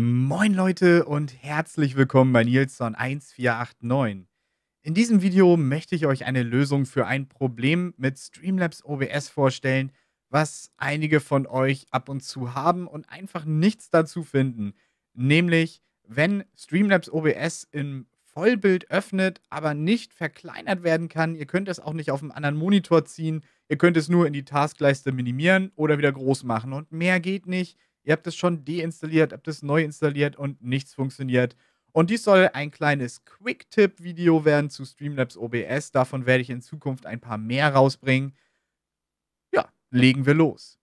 Moin Leute und herzlich willkommen bei Nilsson1489. In diesem Video möchte ich euch eine Lösung für ein Problem mit Streamlabs OBS vorstellen, was einige von euch ab und zu haben und einfach nichts dazu finden. Nämlich, wenn Streamlabs OBS im Vollbild öffnet, aber nicht verkleinert werden kann. Ihr könnt es auch nicht auf einem anderen Monitor ziehen. Ihr könnt es nur in die Taskleiste minimieren oder wieder groß machen. Und mehr geht nicht. Ihr habt es schon deinstalliert, habt es neu installiert und nichts funktioniert. Und dies soll ein kleines Quick-Tipp-Video werden zu Streamlabs OBS. Davon werde ich in Zukunft ein paar mehr rausbringen. Ja, legen wir los.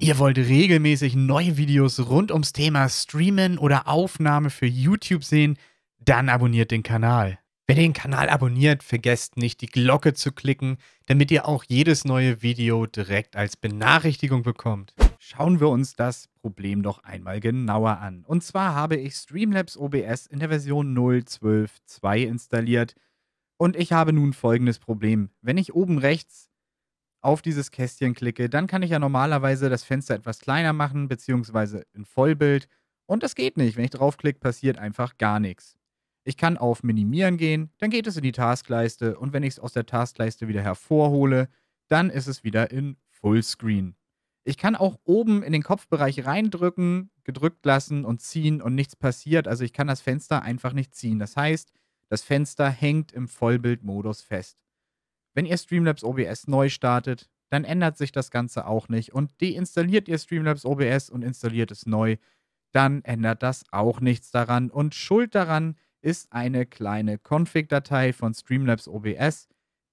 Ihr wollt regelmäßig neue Videos rund ums Thema Streamen oder Aufnahme für YouTube sehen? Dann abonniert den Kanal. Wer den Kanal abonniert, vergesst nicht, die Glocke zu klicken, damit ihr auch jedes neue Video direkt als Benachrichtigung bekommt. Schauen wir uns das Problem doch einmal genauer an. Und zwar habe ich Streamlabs OBS in der Version 0.12.2 installiert und ich habe nun folgendes Problem. Wenn ich oben rechts auf dieses Kästchen klicke, dann kann ich ja normalerweise das Fenster etwas kleiner machen, beziehungsweise in Vollbild. Und das geht nicht. Wenn ich draufklicke, passiert einfach gar nichts. Ich kann auf Minimieren gehen, dann geht es in die Taskleiste und wenn ich es aus der Taskleiste wieder hervorhole, dann ist es wieder in Fullscreen. Ich kann auch oben in den Kopfbereich reindrücken, gedrückt lassen und ziehen und nichts passiert. Also ich kann das Fenster einfach nicht ziehen. Das heißt, das Fenster hängt im Vollbildmodus fest. Wenn ihr Streamlabs OBS neu startet, dann ändert sich das Ganze auch nicht. Und deinstalliert ihr Streamlabs OBS und installiert es neu, dann ändert das auch nichts daran. Und schuld daran ist, ist eine kleine Config-Datei von Streamlabs OBS,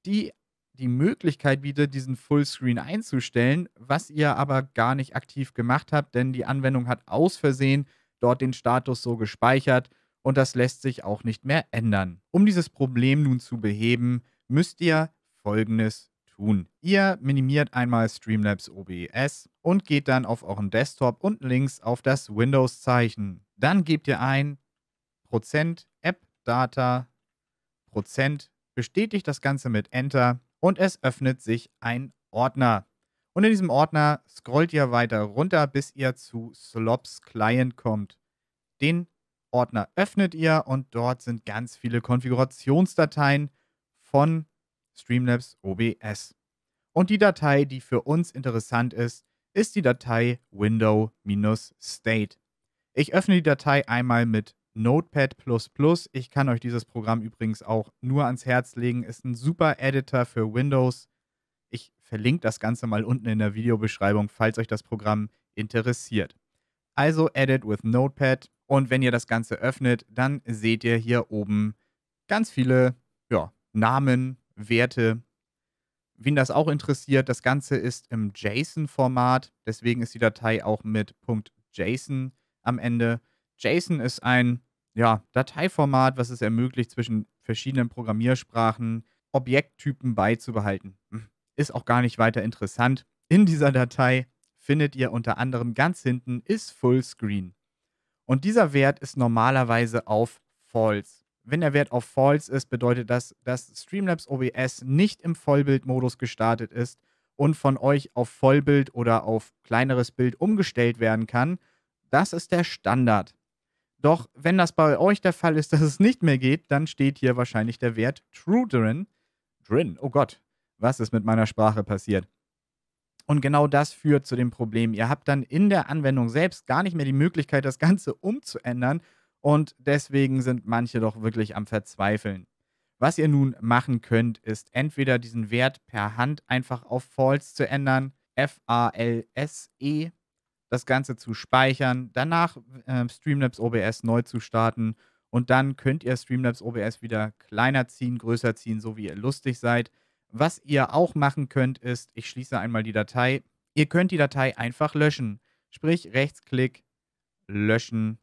die die Möglichkeit bietet, diesen Fullscreen einzustellen, was ihr aber gar nicht aktiv gemacht habt, denn die Anwendung hat aus Versehen dort den Status so gespeichert und das lässt sich auch nicht mehr ändern. Um dieses Problem nun zu beheben, müsst ihr Folgendes tun. Ihr minimiert einmal Streamlabs OBS und geht dann auf euren Desktop und links auf das Windows-Zeichen. Dann gebt ihr ein Prozent App Data Prozent bestätigt das Ganze mit Enter und es öffnet sich ein Ordner. Und in diesem Ordner scrollt ihr weiter runter, bis ihr zu Slops Client kommt. Den Ordner öffnet ihr und dort sind ganz viele Konfigurationsdateien von Streamlabs OBS. Und die Datei, die für uns interessant ist, ist die Datei window-state. Ich öffne die Datei einmal mit Notepad. Ich kann euch dieses Programm übrigens auch nur ans Herz legen. Ist ein super Editor für Windows. Ich verlinke das Ganze mal unten in der Videobeschreibung, falls euch das Programm interessiert. Also Edit with Notepad. Und wenn ihr das Ganze öffnet, dann seht ihr hier oben ganz viele ja, Namen, Werte. Wen das auch interessiert, das Ganze ist im JSON-Format. Deswegen ist die Datei auch mit .json am Ende. JSON ist ein ja, Dateiformat, was es ermöglicht, zwischen verschiedenen Programmiersprachen Objekttypen beizubehalten. Hm, ist auch gar nicht weiter interessant. In dieser Datei findet ihr unter anderem ganz hinten ist Fullscreen. Und dieser Wert ist normalerweise auf False. Wenn der Wert auf False ist, bedeutet das, dass Streamlabs OBS nicht im Vollbildmodus gestartet ist und von euch auf Vollbild oder auf kleineres Bild umgestellt werden kann. Das ist der Standard. Doch wenn das bei euch der Fall ist, dass es nicht mehr geht, dann steht hier wahrscheinlich der Wert True drin. Drin, oh Gott, was ist mit meiner Sprache passiert? Und genau das führt zu dem Problem. Ihr habt dann in der Anwendung selbst gar nicht mehr die Möglichkeit, das Ganze umzuändern. Und deswegen sind manche doch wirklich am Verzweifeln. Was ihr nun machen könnt, ist entweder diesen Wert per Hand einfach auf False zu ändern, F-A-L-S-E, das Ganze zu speichern, danach äh, Streamlabs OBS neu zu starten und dann könnt ihr Streamlabs OBS wieder kleiner ziehen, größer ziehen, so wie ihr lustig seid. Was ihr auch machen könnt, ist, ich schließe einmal die Datei. Ihr könnt die Datei einfach löschen. Sprich, Rechtsklick, löschen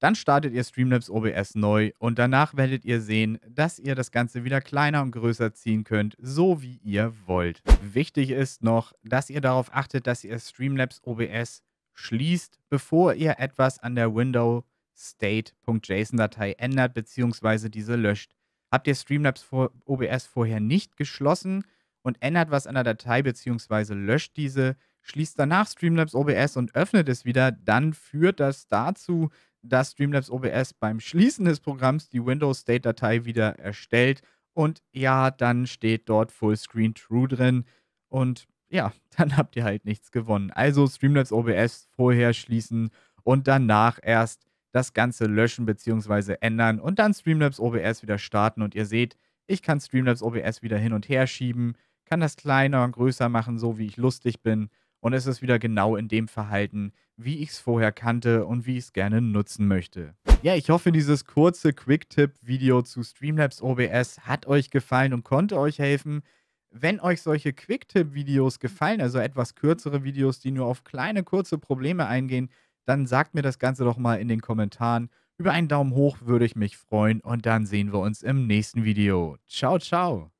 dann startet ihr Streamlabs OBS neu und danach werdet ihr sehen, dass ihr das Ganze wieder kleiner und größer ziehen könnt, so wie ihr wollt. Wichtig ist noch, dass ihr darauf achtet, dass ihr Streamlabs OBS schließt, bevor ihr etwas an der Window State.json-Datei ändert bzw. diese löscht. Habt ihr Streamlabs vor OBS vorher nicht geschlossen und ändert was an der Datei bzw. löscht diese, schließt danach Streamlabs OBS und öffnet es wieder, dann führt das dazu, dass Streamlabs OBS beim Schließen des Programms die Windows State Datei wieder erstellt und ja, dann steht dort Fullscreen True drin und ja, dann habt ihr halt nichts gewonnen. Also Streamlabs OBS vorher schließen und danach erst das Ganze löschen bzw. ändern und dann Streamlabs OBS wieder starten und ihr seht, ich kann Streamlabs OBS wieder hin und her schieben, kann das kleiner und größer machen, so wie ich lustig bin und es ist wieder genau in dem Verhalten, wie ich es vorher kannte und wie ich es gerne nutzen möchte. Ja, ich hoffe, dieses kurze Quick-Tipp-Video zu Streamlabs OBS hat euch gefallen und konnte euch helfen. Wenn euch solche Quick-Tipp-Videos gefallen, also etwas kürzere Videos, die nur auf kleine, kurze Probleme eingehen, dann sagt mir das Ganze doch mal in den Kommentaren. Über einen Daumen hoch würde ich mich freuen und dann sehen wir uns im nächsten Video. Ciao, ciao!